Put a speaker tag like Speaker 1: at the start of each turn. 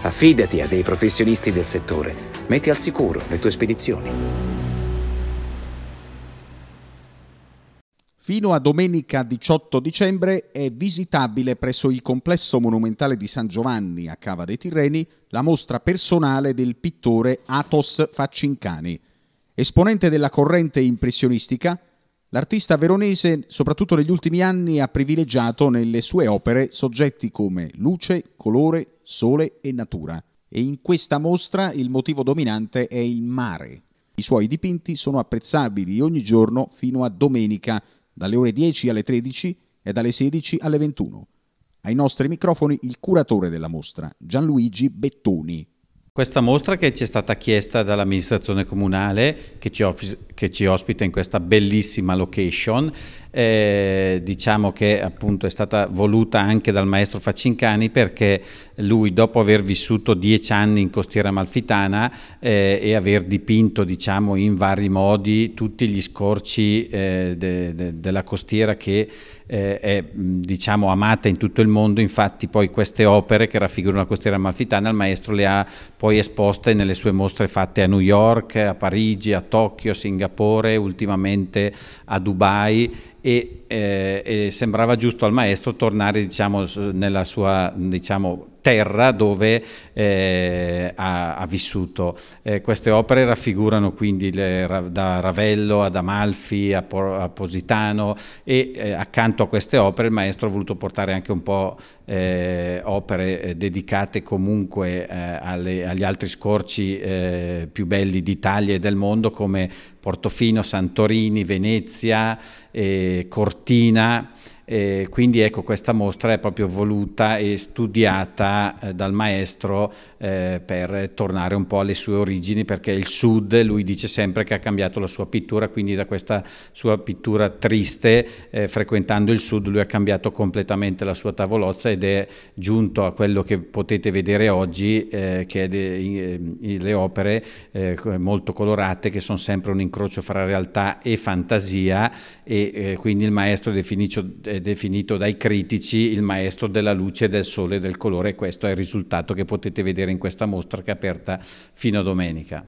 Speaker 1: Affidati a dei professionisti del settore, metti al sicuro le tue spedizioni.
Speaker 2: Fino a domenica 18 dicembre è visitabile presso il complesso monumentale di San Giovanni a Cava dei Tirreni la mostra personale del pittore Athos Faccincani. Esponente della corrente impressionistica, L'artista veronese, soprattutto negli ultimi anni, ha privilegiato nelle sue opere soggetti come luce, colore, sole e natura. E in questa mostra il motivo dominante è il mare. I suoi dipinti sono apprezzabili ogni giorno fino a domenica, dalle ore 10 alle 13 e dalle 16 alle 21. Ai nostri microfoni il curatore della mostra, Gianluigi Bettoni.
Speaker 1: Questa mostra che ci è stata chiesta dall'amministrazione comunale che ci, che ci, ospita in questa bellissima location, eh, diciamo che appunto è stata voluta anche dal maestro Facincani perché lui dopo aver vissuto dieci anni in costiera malfitana eh, e aver dipinto diciamo in vari modi tutti gli scorci eh, de, de, della costiera che eh, è diciamo amata in tutto il mondo, infatti poi queste opere che raffigurano la costiera malfitana il maestro le ha poi poi esposte nelle sue mostre fatte a New York, a Parigi, a Tokyo, a Singapore, ultimamente a Dubai e, eh, e sembrava giusto al maestro tornare diciamo, nella sua diciamo, terra dove eh, ha, ha, vissuto. Eh, queste opere raffigurano quindi le, da Ravello ad Amalfi a, po, a Positano e eh, accanto a queste opere il maestro ha voluto portare anche un po' eh, opere eh, dedicate comunque eh, alle, agli altri scorci più belli d'Italia e del mondo come Portofino, Santorini, Venezia, Cortina eh, quindi ecco questa mostra è proprio voluta e studiata eh, dal maestro eh, per tornare un po' alle sue origini perché il sud lui dice sempre che ha cambiato la sua pittura quindi da questa sua pittura triste eh, frequentando il sud lui ha cambiato completamente la sua tavolozza ed è giunto a quello che potete vedere oggi eh, che è de, le opere molto colorate che sono sempre un incrocio fra realtà e fantasia e quindi il maestro definisce è definito dai critici il maestro della luce, del sole e del colore questo è il risultato che potete vedere in questa mostra che è aperta fino a domenica.